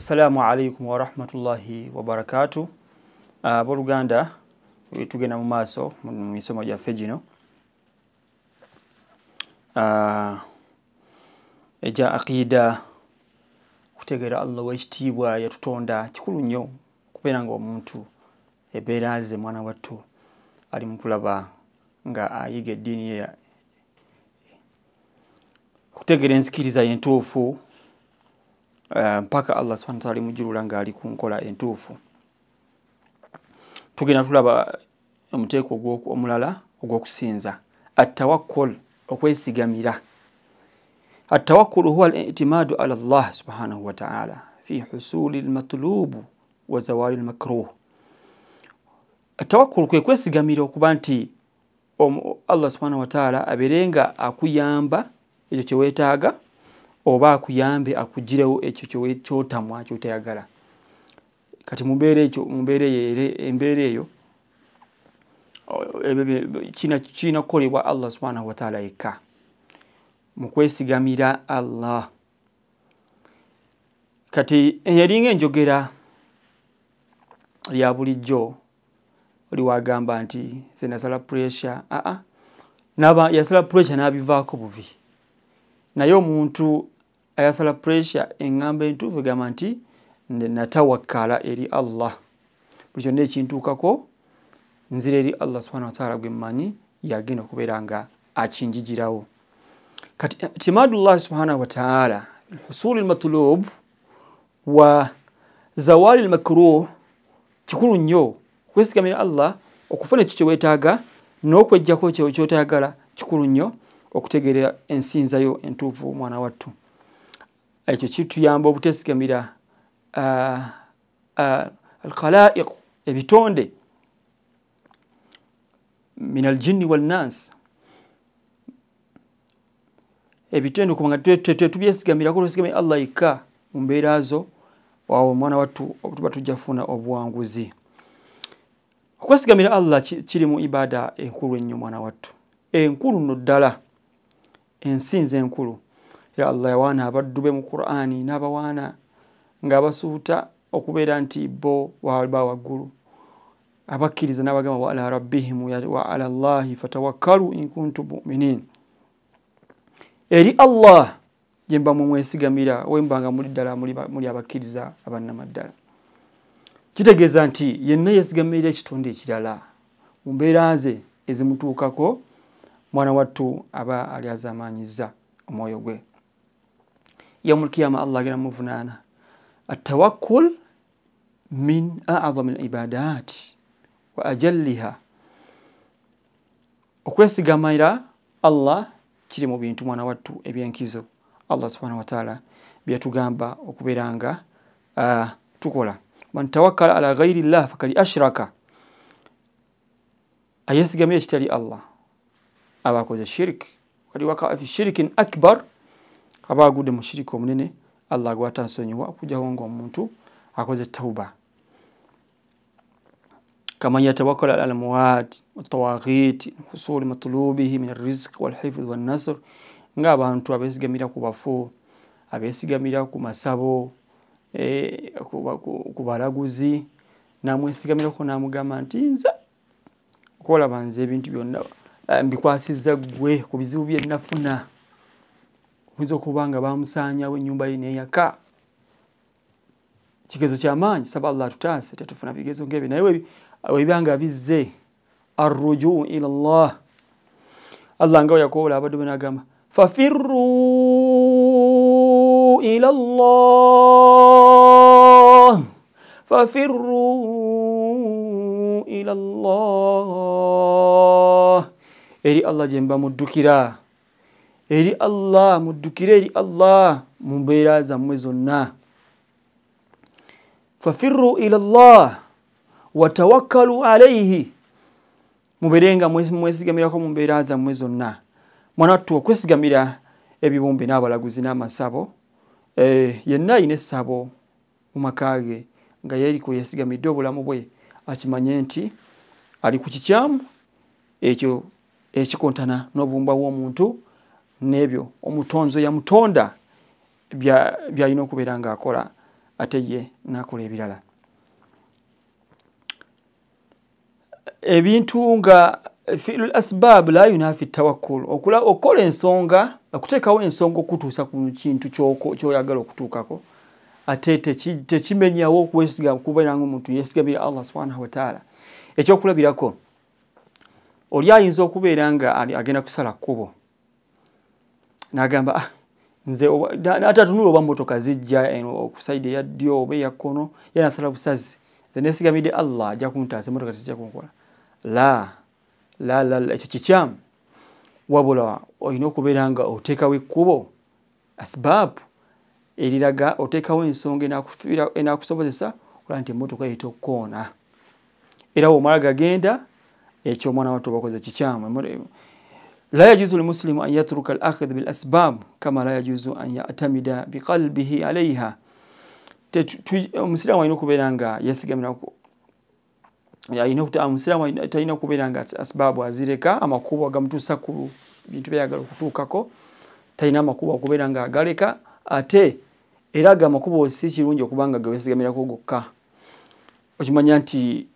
assalaamu alaikum warahmatullahi wabarakatu aboluganda ah, tugenda mu maaso mu misomo gyaffe gino ah, egya aqida okutegeera allah wekitiibwa yatutonda kikulu nnyo okubeera nga omuntu ebeera ze mwana watto ali mukulaba nga ayiga eddiini okutegeera enzikiriza yentuufu Eh, mpaka allah subhana taala alimujulula ngaali ku nkola entuufu tugenda tulaba omuteeko omulala ogwokusinza attawakul okwesigamira attawakul huwa litimadu ala llah subhanahu wataala fi husuli lmatlubu wa zawali lmakruh attawakul kwe kwesigamira okuba nti allah subhanahu wataala abeerenga akuyamba ekyo kyewetaaga oba akuyambe akugirewo ekyo kyotamwa kyotayagala kati mumbeera ekyo mumbeera eyoere embeera eyo eh, eh, kiyina kukolebwa allah subhanahu wataala yekka mukwesigamira allah kati yalinga enjogera lya bulijjo oli wagamba nti zenasala pressure aa ah, ah. yasala pressure n'abivaako buvi naye omuntu ayasala pressure eŋŋamba entuufu egamba nti natawakkala eri allah buli kyonna ekintuukako nzira eri allah subhana wataala gwe mmanyi yagenda okubeera nga akinjigirawo kati itimadullahi subhana wataala lhusuli lmatlub wa zawali lmakruh kikulu nnyo kwesigamira allah okufuna ekyo kyewetaaga n'okwejjako kyo kyotayagala kikulu nnyo okutegeera ensinzayo entuufu mwana wattu ekyo kituyamba obutesigamira ah, ah, alkhalaiq ebitonde min aljinni walnas ebitonde kubanga tetubyesigamirako tesigamira allah ikka mumbeera zo awo mwana wattu tuba tujjafuna obuwanguzi okwesigamira allah kiri mu ibaada enkulu ennyo mwana wattu enkulu no ddala ensi nze enkulu era allah yawaana abaddu be mu qurani n'abawaana ngaabasuuta okubeera nti bo waba waggulu abakkiriza n'abagamba wa ala rabbihim wa ala llahi fatawakkalu inkuntu muminin eri allah gyemba mumwesigamira wembanga muli ddala muli abakkiriza abannamaddala kitegeeza nti yenna yesigamirira ekitonde ekirala mumbeera ze ezimutuukako mwana wattu aba ali azamanyiza omwoyo gwe yaumulkiyama allah agenda muvunaana atawakul min aadhami alibadaat wa ajaliha okwesigamira allah kiri mu bintu mwana wattu ebyenkizo allah subhanahu wataala byatugamba okubeera nga tukola man tawakala ala ghairi llah fakad ashraka ayesigamira ekitali allah abakoze shirki wali wakawa fi shirkin akbar abagude mu munene allah gwatasonyiwa kuja nga omuntu akoze tauba kama yatawakkal ala almuwaad watawaghiti husul matulubihi min alrizqi walhifdhi wannasr abantu abesigamira ku bafo abesigamira ku masabo eh, ku balaguzi namwesigamirako namugamba nti nza okolaba banze ebintu byonna Eh, mbikwasizza ggwe ku bizibu bye nafuna oyinza okuba nga bamusaanyawo ennyumba ye neyaka kigezo kyamaanyi saba allah atutaase tetufuna bigezo ngebyo naye webibanga bizze arrujuu ila llah allah nga weyakowola abadde be nagamba ila llah fafirru ila llah eri allah gyemba muddukira eri allah muddukire eri allah mumbeera zammwe zonna fafirru ila llah watawakkalu alaihi muberenga mwesigamirako mumbeera zammwe zonna mwana wattu okwesigamira ebibumbi n'abalaguzi n'amasabo eh, yenna ayina essabo mu maka ge nga yeriku yesigamidde obulamu bwe akimanye nti ali ku kikyamu ekyo ekikuntana n'obuwumba bw'omuntu n'ebyo omutonzi yamutonda byalina okubeera ngaakola ate ye nakola ebirala ebintu nga fiiru lasbab la yunafi tawakul okukola ensonga okuteekawo ensonga okutuusa ku kintu kyoyagala okutuukako ate tekimenyawo okubeera ngaomuntu yeesigamire allah subhanahu wataala ekyokulabirako oli ayinza okubeera nga agenda kusala kkubo n'agamba ah, nzeatatunula oba motoka zijja eno okusaidi eya ddyo oba eya kkono yanasala busazi nze nesigamidde allah ajja kuntaasa motoka tezijja kunkola la lala ekyo kikyamu wabula olina okubeera nga oteekawo ekkubo asbabu eriraga oteekawo ensonga enakusobozesa okola nti emotoka yeeta okukoona era wo omala gagenda ekyomwana watu bakoze kikyamu la yajuzu lmuslimu an yatruka alakhidh bilasbab kama la yajuzu an yatamida biqalbihi alaiha omusiramu alina okubeera nga yesigamiraku omusiramu talina okubeera nga asbaabu azireka amakubo agamutuusa ku bintu byyagala okutuukako talina amakubo okubeera nga agaleka ate era ga amakubo si kirungi okubanga gewesigamirako gokka okimanya nti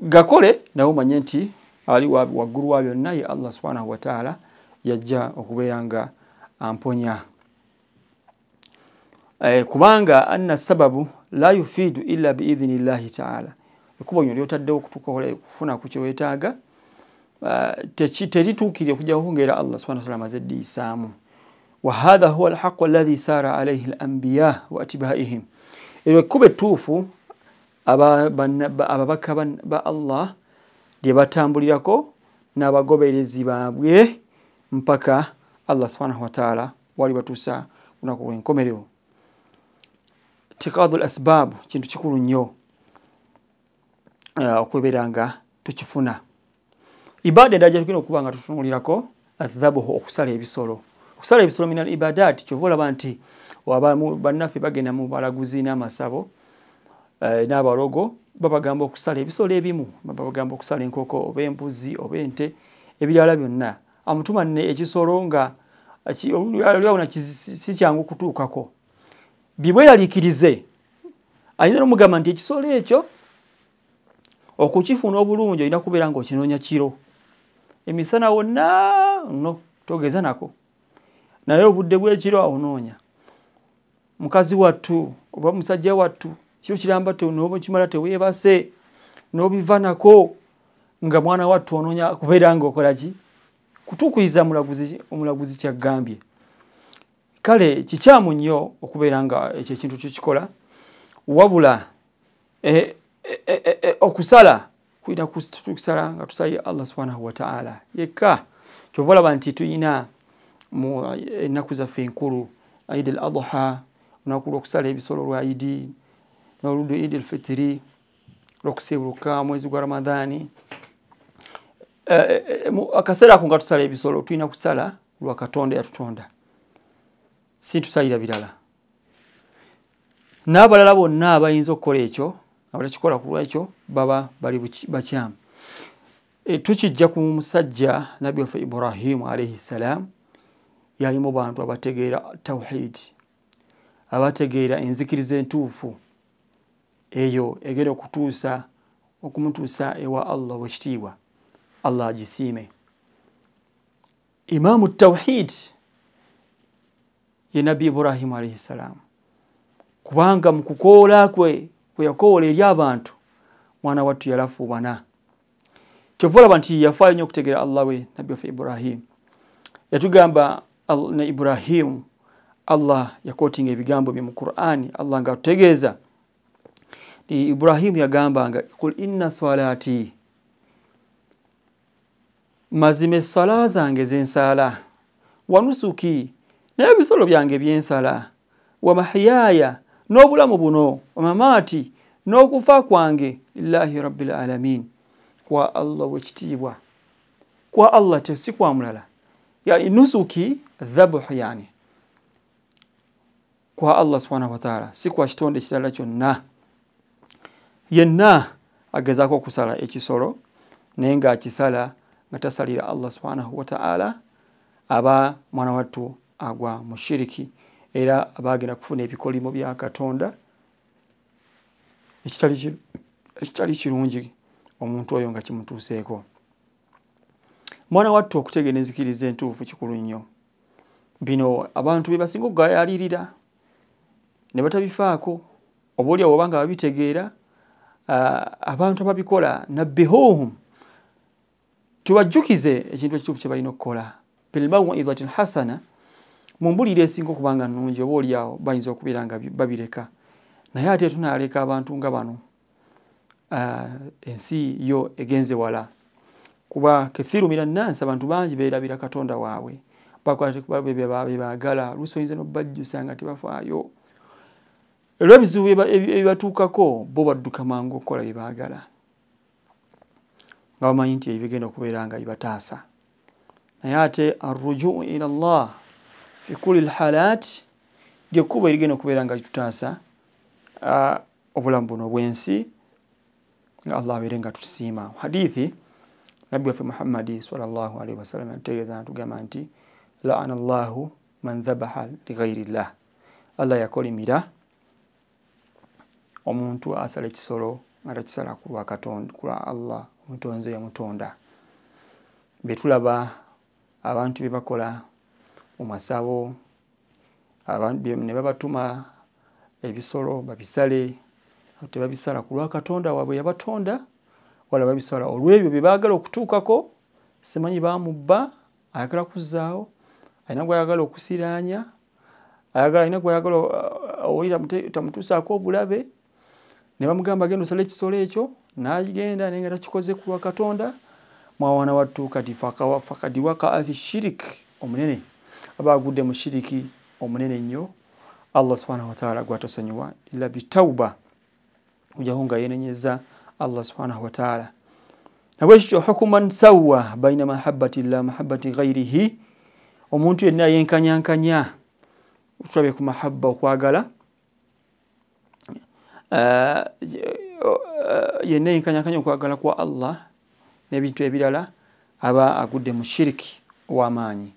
gakole na omanye nti ali waggulu wa wabyo naye allah subhanahu wataala yajja okubeera nga amponya eh, kubanga anna sababu la yufidu illa biidhini llahi taala ekuba lyo lyotaddewo okufuna ku kyewetaaga eh, terituukirire okujjako kungeera allah subhana wataala amaze eddiisaamu wahadha huwa alhaqu alladhi saara alaihi alambiya wa atiba'ihim eryo ekkuba ettuufu ababaka ba allah gye batambulirako n'abagoberezi baabwe mpaka allah subhanahu wataala wali batuusa kunaku lwenkomerero tikadu l asbaabu kintu kikulu nnyo eh, okubeera nga tukifuna ibaada edala gyetugenda okuba nga tutunulirako adhabuhu okusala ebisolo okusala ebisolo minal ibadaati kyova olaba nti wabanaffe bagenda mubalaguzi n'amasabo Eh, n'abalogo babagamba okusala ebisolo ebimu babagamba okusala enkoko oba embuzi oba ente ebirala byonna amutuma ne ekisolo nga lwawona si kyangu kutuukako bibweraliikirize ayinza nomugamba nti ekisolo ekyo okukifuna obulungi olina kubeera ngaokinoonya kiro emisana wonna no togeza nako naye obudde bwekiro awonoonya mukazi wattu oba musajja wattu kyo kiramba noba kimala teweebase n'obiva nako nga mwana watu onoonya kubeera ngaokolaki kutukwiza omulaguzi kyaggambye kale kikyamu nnyo okubeera nga ekyo ekintu kyokikola wabula e, e, e, e, okusala kuyina kusala nga tusaye allah subhanahu wataala yekka kyova olaba nti tuyina mu ennaku zaffe enkulu idi al adha onakulwa okusala ebisolo lwa idi nolud idi elfitiri lwokusibuluka mwezi gwa ramadhani eh, eh, eh, akaseera ako nga tusala ebisolo tulina kusala lwakatonda yatutonda situsalira birala n'abalala bonna abayinza okukola ekyo abatakikola kulwekyo baba bali bakyamu tukijja ku musajja nabbi waffe ibrahimu alaihi ssalaamu yalimu bantu abategeera tawhidi abategeera enzikiriza entuufu eyo egera okutuusa okumutuusa ewa allah owekitiibwa allah agisiime imaamu tawhid ye nabbi ibrahimu alaihi ssalaamu kubanga mu kukoola kwe kwe yakoola eri abantu mwana wattu yalafuubana kyova olaba nti yafaayo nyo okutegeera allah we nabbi waffe ibrahimu yatugamba ne ibrahimu allah yakootinga ebigambo bye mu qurani allah ngaatutegeeza nti ibrahimu yagambanga kul inna salati mazima essala zange zensaala wanusuki n'ebisolo byange byensala wamahiyaaya n'obulamu buno wamamaati n'okufa kwange lillahi rabbilalamin kwa allah wekitiibwa kwa allah te si kwa mulala yani nusuki dhabuhu yani kwa allah subhanahu wataala si kwa kitonde kirala kyonna yenna agezaako okusala ekisolo naye ngaakisala nga tasalira allah subhanahu wataala aba mwana wattu agwa mu shiriki era abagenda kufuna ebikolimo bya katonda ekitali kirungi omuntu oyo nga kimutuuseeko mwana wattu okutegeera enzikiriza entuufu kikulu nnyo bino abantu bebasinga okugayalirira ne batabifaako oba oliawo obanga babitegeera Ah, abantu ababikola nabbihuhum tubajjukize ekintu ekituufu kye balina okukola bilmawidatin hasana mumbulire esinga okubanga nungi oba oliawo bayinza okubeera nga babireka naye ate tunaleka abantu nga bano ah, ensi yo egenze wala kuba kathiru minannasi abantu bangi beerabira katonda waabwe bakwatebebaagala lusi oyinza nobajjusa nga tebafaayo olw'ebizibu ebibatuukako bo badduka mangu okukola bye baagala nga bamanyi nti ebigenda okubeera nga bibataasa naye ate arrujuu ila llah fi kulli lhalat lyekkuba erigenda okubeera nga litutaasa obulamu buno obwensi nga allah abeere nga tusiima hadithi nabbi waffe muhammadi sal llah alaihi wasallam yatutegeeza natugamba nti laana llahu man dhabaha ligairi llah allah yakolimira omuntu asala ekisolo nga takisala kulwa allah omutonzi eyamutonda betulaba abantu byebakola mumasabo nebabatuma ebisolo babisale tebabisala kulwa katonda wabwe yabatonda wala babisala olwebyo byebagala okutuukako simanyi bamubba ayagala kuzaawo ayina gwayagala okusiranya ayagala ayina gwayagala uh, uh, owulira tamutuusaako obulabe ne bamugamba genda osale ekisolo ekyo nagenda naye nga takikoze kulwa katonda mwawana wattu kati fakadi wakaa fi shirik omunene aba agudde mu shiriki omunene nnyo allah subhanahu wataala gwatasonyiwa ila bitauba ujaho nga yenenyeza allah subhanahu wataala nabwekikyo hukuman sawa baina mahabati llah mahabati ghairihi omuntu yenna yenkanyankanya tulabe ku mahaba okwagala Eh, eh, yenna enkanyakanya okwagala kwa allah nebintu ebirala aba agudde mu shiriki wamaanyi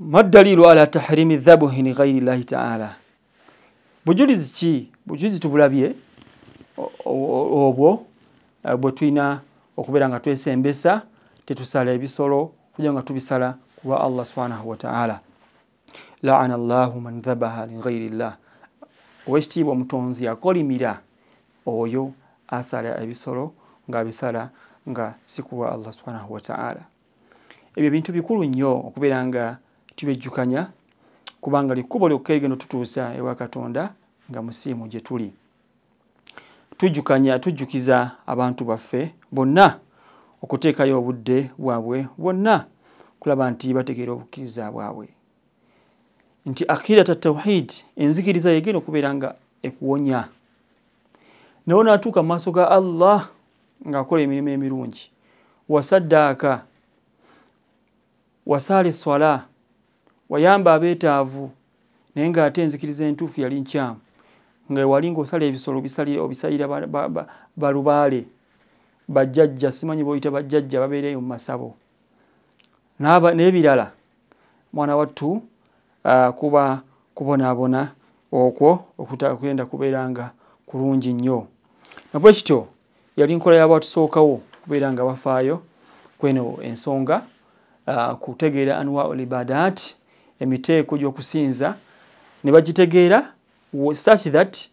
madalilu ala tahrimi dhabuhi ligairi llahi taala bujulizi ki bujulizi tubulabye obwo eh, bwe tulina okubeera nga twesembesa tetusala ebisolo kuja nga tubisala kulwa allah subhanahu wataala laana llahu man dhabaha ligairi llah oweekitiibwa omutonzi yakolimira oyo asala ebisolo ngaabisala nga sikulwa allah subhanahu wataala ebyo bintu bikulu nnyo okubeera nga tubyejjukanya kubanga likubo lyokka erigendo tutuusa ewa katonda nga musiimu gye tuli tujjukanya tujjukiza abantu baffe bonna okuteekayo obudde bwabwe bonna kulaba nti bategeera obukkiriza bwabwe nti akidata tawhid enzikiriza yegenda okubeera nga ekuwonya nawo n'atuuka mu maaso ga allah ng'akola emirimu emirungi wasaddaaka wasaala eswala wayamba abeetaavu naye ng'ate enzikiriza entuufu yali nkyamu nga ewali ng'osala ebisolo obisalira balubaale bajjajja simanyi boyita bajjajja babeereeyo mu masabo n'ebirala mwana wattu Ah, kuba kubonaabona okwo okutakuyenda kubeeranga kulungi nnyo nabwe kityo yali nkola yabatusookawo kubeera nga bafaayo kweno ensonga ah, kutegeera anwaul ibadat emiteeko gyokusinza ne bagitegeera such that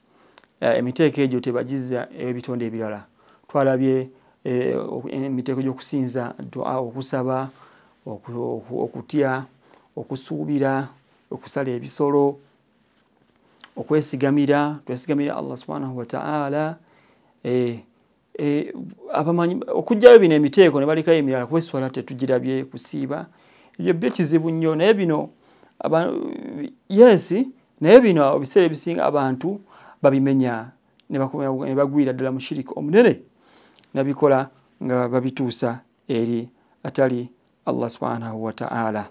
ah, emiteeko egyo tebagiza ebitonde ebirala twalabye eh, emiteeko gyokusinza okusaba okutya okusuubira okusala ebisolo okwesigamira twesigamira allah subhanahu wataala eh, eh, abamanyi okugjayo bino emiteeko nebalekayo emirala kweswala tetugirabye kusiiba ebyo byo kizibu nnyo naye bino yes naye bino ebiseera ebisinga abantu babimenya nebagwira ddala mushiriki omunene nabikola nga babituusa eri atali allah subhanahu wataala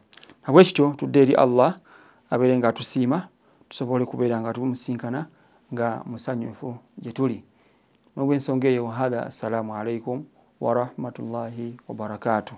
nabwekityo tudde eri allah abere nga tusima tusobole kubeera nga tumusinkana nga musanyufu jetuli tuli n'olw'ensonga eyo hatha assalamu alaikum warahmatullahi wabarakatuh